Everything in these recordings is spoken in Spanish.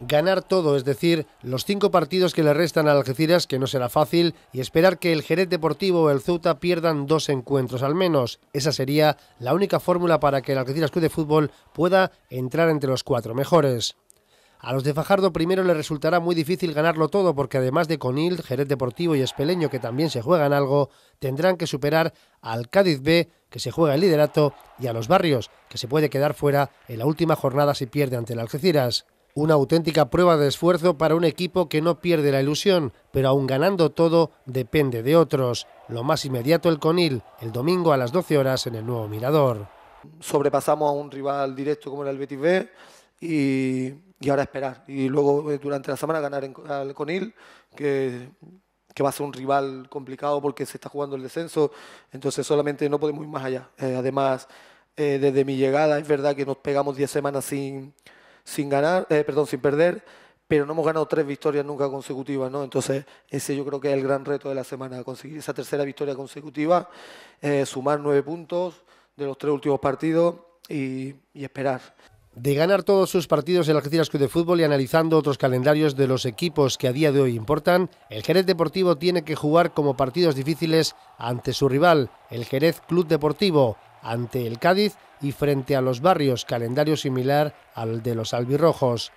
ganar todo, es decir, los cinco partidos que le restan al Algeciras, que no será fácil, y esperar que el Jerez Deportivo o el Ceuta pierdan dos encuentros al menos. Esa sería la única fórmula para que el Algeciras Club de Fútbol pueda entrar entre los cuatro mejores. A los de Fajardo primero le resultará muy difícil ganarlo todo porque además de Conil, Jerez Deportivo y Espeleño que también se juegan algo, tendrán que superar al Cádiz B que se juega el liderato y a los Barrios que se puede quedar fuera en la última jornada si pierde ante el Algeciras. Una auténtica prueba de esfuerzo para un equipo que no pierde la ilusión, pero aún ganando todo depende de otros. Lo más inmediato el Conil, el domingo a las 12 horas en el nuevo Mirador. Sobrepasamos a un rival directo como era el Betis B y, ahora esperar. Y luego eh, durante la semana ganar al Conil, que, va a ser un rival complicado porque se está jugando el descenso, entonces solamente no podemos ir más allá. Eh, además, eh, desde mi llegada es verdad que nos pegamos 10 semanas sin sin ganar, eh, perdón, sin perder, pero no hemos ganado tres victorias nunca consecutivas, ¿no? Entonces, ese yo creo que es el gran reto de la semana, conseguir esa tercera victoria consecutiva, eh, sumar nueve puntos de los tres últimos partidos y, esperar. De ganar todos sus partidos en la Argentina Club de Fútbol y analizando otros calendarios de los equipos que a día de hoy importan, el Jerez Deportivo tiene que jugar como partidos difíciles ante su rival, el Jerez Club Deportivo, ante el Cádiz y frente a los barrios, calendario similar al de los albirrojos.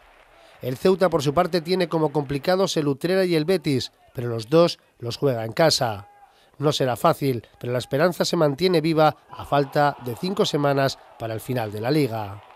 El Ceuta, por su parte, tiene como complicados el Utrera y el Betis, pero los dos los juega en casa. No será fácil, pero la esperanza se mantiene viva a falta de cinco semanas para el final de la liga.